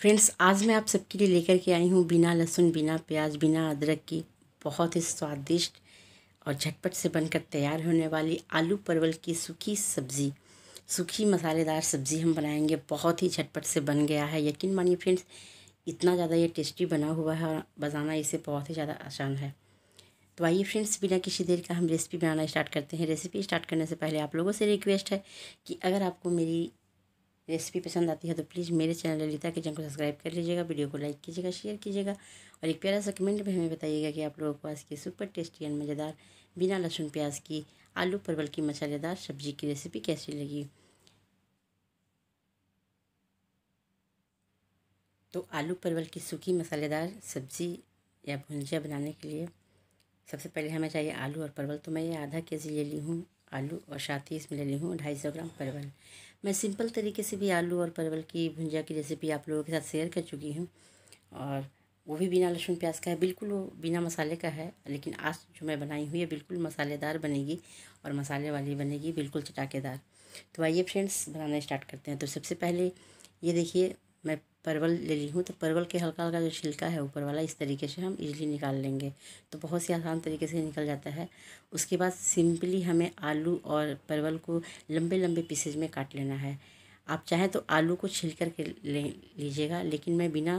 friends आज मैं आप सबके लिए लेकर के आई हूँ बिना लहसुन बिना प्याज बिना अदरक की बहुत ही स्वादिष्ट और झटपट से बनकर तैयार होने वाली आलू परवल की सूखी सब्ज़ी सूखी मसालेदार सब्ज़ी हम बनाएंगे बहुत ही झटपट से बन गया है यकीन मानिए फ्रेंड्स इतना ज़्यादा ये टेस्टी बना हुआ है और बनाना इसे बहुत ही ज़्यादा आसान है तो आइए फ्रेंड्स बिना किसी देर का हम रेसिपी बनाना स्टार्ट करते हैं रेसिपी स्टार्ट करने से पहले आप लोगों से रिक्वेस्ट है कि अगर आपको मेरी रेसिपी पसंद आती है तो प्लीज़ मेरे चैनल ललिता किचन को सब्सक्राइब कर लीजिएगा वीडियो को लाइक कीजिएगा शेयर कीजिएगा और एक प्यारा सा कमेंट में हमें बताइएगा कि आप लोगों को आज की सुपर टेस्टी एंड मज़ेदार बिना लहसुन प्याज की आलू परवल की मसालेदार सब्जी की रेसिपी कैसी लगी तो आलू परवल की सूखी मसालेदार सब्ज़ी या भुंजिया बनाने के लिए सबसे पहले हमें चाहिए आलू और परवल तो मैं ये आधा के जी ले ली हूँ आलू और साथ ही इसमें ले ली हूँ ढाई सौ ग्राम परवल मैं सिंपल तरीके से भी आलू और परवल की भुंजिया की रेसिपी आप लोगों के साथ शेयर कर चुकी हूँ और वो भी बिना लहसुन प्याज का है बिल्कुल वो बिना मसाले का है लेकिन आज जो मैं बनाई हुई है बिल्कुल मसालेदार बनेगी और मसाले वाली बनेगी बिल्कुल चटाकेदार तो आइए फ्रेंड्स बनाना स्टार्ट करते हैं तो सबसे पहले ये देखिए मैं परवल ले ली हूँ तो परवल के हल्का हल्का जो छिलका है ऊपर वाला इस तरीके से हम इजली निकाल लेंगे तो बहुत ही आसान तरीके से निकल जाता है उसके बाद सिंपली हमें आलू और परवल को लंबे लंबे पीसेज में काट लेना है आप चाहें तो आलू को छिल कर के ले लीजिएगा लेकिन मैं बिना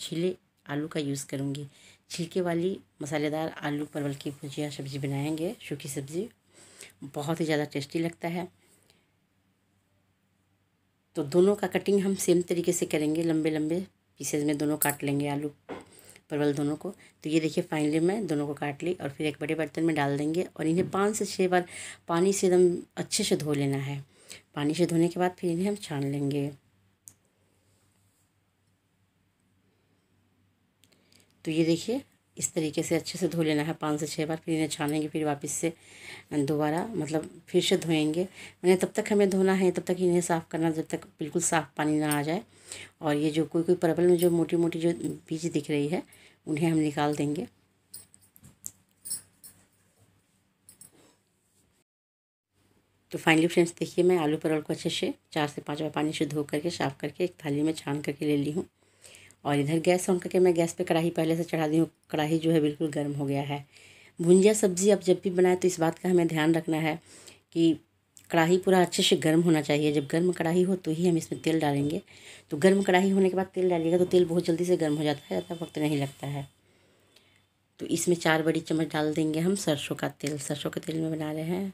छिले आलू का यूज़ करूँगी छिलके वाली मसालेदार आलू परवल की भुजिया सब्ज़ी बनाएँगे सूखी सब्ज़ी बहुत ही ज़्यादा टेस्टी लगता है तो दोनों का कटिंग हम सेम तरीके से करेंगे लंबे लंबे पीसेज में दोनों काट लेंगे आलू परवल दोनों को तो ये देखिए फाइनली मैं दोनों को काट ली और फिर एक बड़े बर्तन में डाल देंगे और इन्हें पाँच से छः बार पानी से एकदम अच्छे से धो लेना है पानी से धोने के बाद फिर इन्हें हम छान लेंगे तो ये देखिए इस तरीके से अच्छे से धो लेना है पाँच से छः बार फिर इन्हें छानेंगे फिर वापस से दोबारा मतलब फिर से धोएंगे मैंने तब तक हमें धोना है तब तक इन्हें साफ़ करना जब तक बिल्कुल साफ़ पानी ना आ जाए और ये जो कोई कोई परवल में जो मोटी मोटी जो बीज दिख रही है उन्हें हम निकाल देंगे तो फाइनली फ्रेंड्स देखिए मैं आलू परवल को अच्छे से चार से पाँच बार पानी से धो करके साफ़ करके एक थाली में छान करके ले ली हूँ और इधर गैस ऑन करके मैं गैस पे कढ़ाई पहले से चढ़ा दी हूँ कढ़ाई जो है बिल्कुल गर्म हो गया है भुंजिया सब्ज़ी आप जब भी बनाए तो इस बात का हमें ध्यान रखना है कि कढ़ाई पूरा अच्छे से गर्म होना चाहिए जब गर्म कढ़ाई हो तो ही हम इसमें तेल डालेंगे तो गर्म कढ़ाई होने के बाद तेल डालिएगा तो तेल बहुत जल्दी से गर्म हो जाता है ज़्यादा वक्त नहीं लगता है तो इसमें चार बड़ी चम्मच डाल देंगे हम सरसों का तेल सरसों के तेल में बना रहे हैं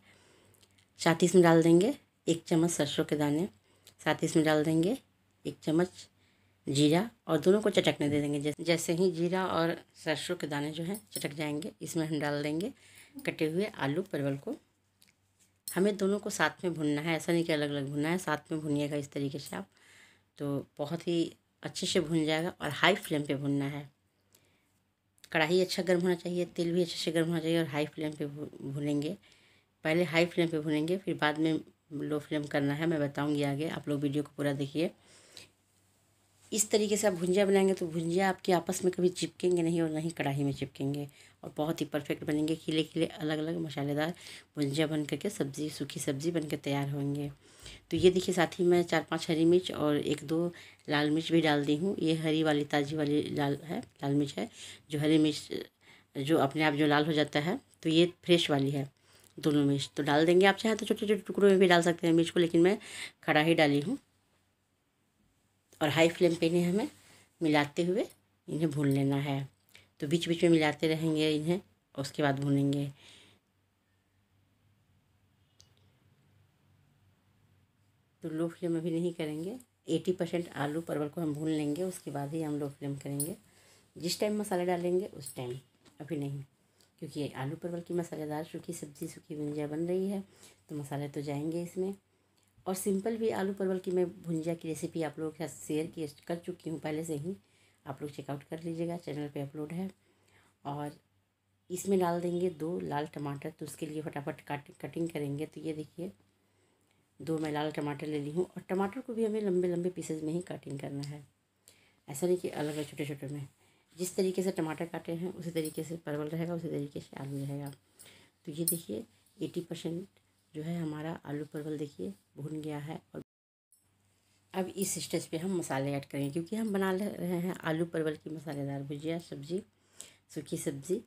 साथ ही इसमें डाल देंगे एक चम्मच सरसों के दाने साथ ही इसमें डाल देंगे एक चम्मच जीरा और दोनों को चटकने दे देंगे जैसे ही जीरा और सरसों के दाने जो हैं चटक जाएंगे इसमें हम डाल देंगे कटे हुए आलू परवल को हमें दोनों को साथ में भुनना है ऐसा नहीं कि अलग अलग भुनना है साथ में भुनिएगा इस तरीके से आप तो बहुत ही अच्छे से भुन जाएगा और हाई फ्लेम पे भुनना है कढ़ाई अच्छा गर्म होना चाहिए तेल भी अच्छे से गर्म होना चाहिए और हाई फ्लेम पे भुनेंगे पहले हाई फ्लेम पे भुनेंगे फिर बाद में लो फ्लेम करना है मैं बताऊंगी आगे आप लोग वीडियो को पूरा देखिए इस तरीके से आप भुंजिया बनाएंगे तो भुंजिया आपके आपस में कभी चिपकेंगे नहीं और नहीं कढ़ाई में चिपकेंगे और बहुत ही परफेक्ट बनेंगे खिले खिले अलग अलग मसालेदार भुंजिया बन करके सब्ज़ी सूखी सब्ज़ी बन के तैयार होंगे तो ये देखिए साथ ही मैं चार पाँच हरी मिर्च और एक दो लाल मिर्च भी डाल दी हूँ ये हरी वाली ताज़ी वाली लाल है लाल मिर्च है जो हरी मिर्च जो अपने आप जो लाल हो जाता है तो ये फ्रेश वाली है दोनों मिर्च तो डाल देंगे आप चाहे तो छोटे छोटे टुकड़ों में भी डाल सकते हैं मिर्च को लेकिन मैं खड़ा ही डाली हूँ और हाई फ्लेम पे इन्हें हमें मिलाते हुए इन्हें भून लेना है तो बीच बीच में मिलाते रहेंगे इन्हें और उसके बाद भूनेंगे तो लो फ्लेम अभी नहीं करेंगे एटी परसेंट आलू परवल को हम भून लेंगे उसके बाद ही हम लो फ्लेम करेंगे जिस टाइम मसाला डालेंगे उस टाइम अभी नहीं क्योंकि आलू परवल की मसालेदार सूखी सब्ज़ी सूखी भुंजिया बन रही है तो मसाले तो जाएंगे इसमें और सिंपल भी आलू परवल की मैं भुंजिया की रेसिपी आप लोगों के साथ शेयर की कर चुकी हूँ पहले से ही आप लोग चेकआउट कर लीजिएगा चैनल पे अपलोड है और इसमें डाल देंगे दो लाल टमाटर तो उसके लिए फटाफट काट कटिंग करेंगे तो ये देखिए दो मैं लाल टमाटर ले ली हूँ और टमाटर को भी हमें लंबे लंबे पीसेज में ही कटिंग करना है ऐसा नहीं कि अलग अलग छोटे छोटे में जिस तरीके से टमाटर काटे हैं उसी तरीके से परवल रहेगा उसी तरीके से आलू रहेगा तो ये देखिए एटी परसेंट जो है हमारा आलू परवल देखिए भुन गया है और अब इस स्टेज पे हम मसाले ऐड करेंगे क्योंकि हम बना ले रहे हैं आलू परवल की मसालेदार भुजिया सब्ज़ी सूखी सब्ज़ी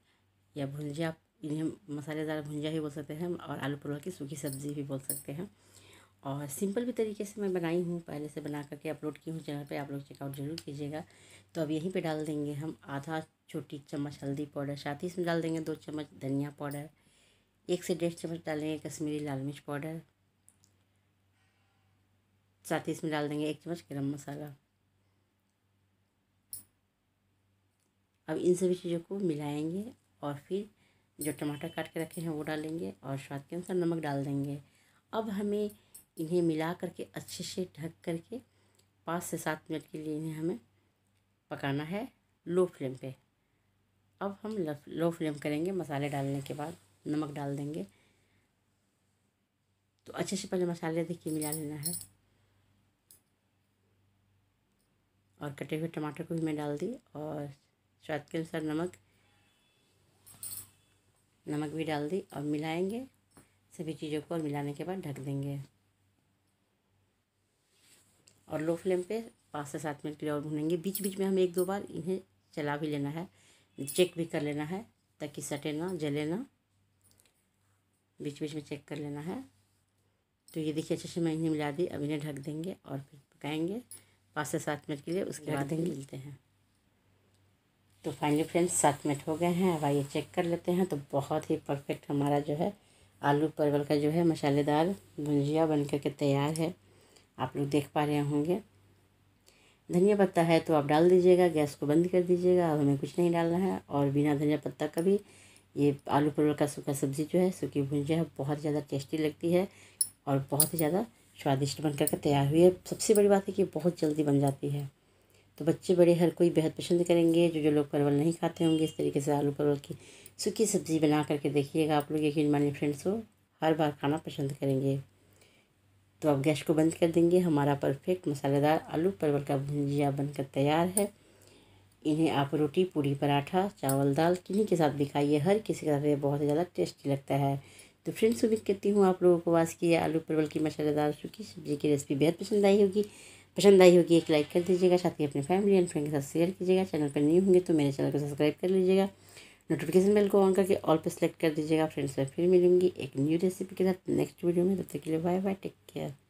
या भुंजिया इन्हें मसालेदार भुंजिया ही बोल सकते हैं और आलू परवल की सूखी सब्ज़ी भी बोल सकते हैं और सिंपल भी तरीके से मैं बनाई हूँ पहले से बना करके अपलोड की हूँ चैनल पे आप लोग चेकआउट ज़रूर कीजिएगा तो अब यहीं पे डाल देंगे हम आधा छोटी चम्मच हल्दी पाउडर साथ ही इसमें डाल देंगे दो चम्मच धनिया पाउडर एक से डेढ़ चम्मच डालेंगे कश्मीरी लाल मिर्च पाउडर साथ ही इसमें डाल देंगे एक चम्मच गरम मसाला अब इन सभी चीज़ों को मिलाएंगे और फिर जो टमाटर काट के रखे हैं वो डालेंगे और स्वाद के अनुसार नमक डाल देंगे अब हमें इन्हें मिला करके अच्छे से ढक करके पाँच से सात मिनट के लिए इन्हें हमें पकाना है लो फ्लेम पे अब हम लो फ्लेम करेंगे मसाले डालने के बाद नमक डाल देंगे तो अच्छे से पहले मसाले देखिए मिला लेना है और कटे हुए टमाटर को भी मैं डाल दी और स्वाद के अनुसार नमक नमक भी डाल दी और मिलाएंगे सभी चीज़ों को और मिलाने के बाद ढक देंगे और लो फ्लेम पे पाँच से सात मिनट के लिए और भूनेंगे बीच बीच में हमें एक दो बार इन्हें चला भी लेना है चेक भी कर लेना है ताकि सटे ना जले ना बीच बीच में चेक कर लेना है तो ये देखिए अच्छे से मैंने मिला दी अब इन्हें ढक देंगे और फिर पकाएंगे पाँच से सात मिनट के लिए उसके बाद ही मिलते हैं तो फाइनली फ्रेंड्स सात मिनट हो गए हैं अब आइए चेक कर लेते हैं तो बहुत ही परफेक्ट हमारा जो है आलू परवल का जो है मसालेदार भुंजिया बन करके तैयार है आप लोग देख पा रहे होंगे धनिया पत्ता है तो आप डाल दीजिएगा गैस को बंद कर दीजिएगा अब हमें कुछ नहीं डालना है और बिना धनिया पत्ता का भी ये आलू परवल का सूखा सब्ज़ी जो है सूखी भुंजिया बहुत ज़्यादा टेस्टी लगती है और बहुत ही ज़्यादा स्वादिष्ट बन के तैयार हुई है सबसे बड़ी बात है कि बहुत जल्दी बन जाती है तो बच्चे बड़े हर कोई बेहद पसंद करेंगे जो जो लोग परवल नहीं खाते होंगे इस तरीके से आलू परवल की सूखी सब्ज़ी बना करके देखिएगा आप लोग यकीन मानिए फ्रेंड्स को हर बार खाना पसंद करेंगे तो आप गैस को बंद कर देंगे हमारा परफेक्ट मसालेदार आलू परवल का भुंजिया बनकर तैयार है इन्हें आप रोटी पूरी पराठा चावल दाल किन्हीं के साथ भी खाइए हर किसी के साथ ये बहुत ही ज़्यादा टेस्टी लगता है तो फ्रेंड्स उम्मीद करती हूँ आप लोगों को वास की आलू परवल की मसालेदार सूखी सब्जी की रेसिपी बेहद पसंद आई होगी पसंद आई होगी एक लाइक कर दीजिएगा साथ ही अपने फैमिली एंड फ्रेंड के साथ शेयर कीजिएगा चैनल पर न्यू होंगे तो मेरे चैनल को सब्सक्राइब कर लीजिएगा नोटिफिकेशन बेल को ऑन करके ऑल पर सेलेक्ट कर दीजिएगा फ्रेंड्स मैं फिर मिलूंगी एक न्यू रेसिपी के साथ नेक्स्ट वीडियो में तब तक के लिए बाय बाय टेक केयर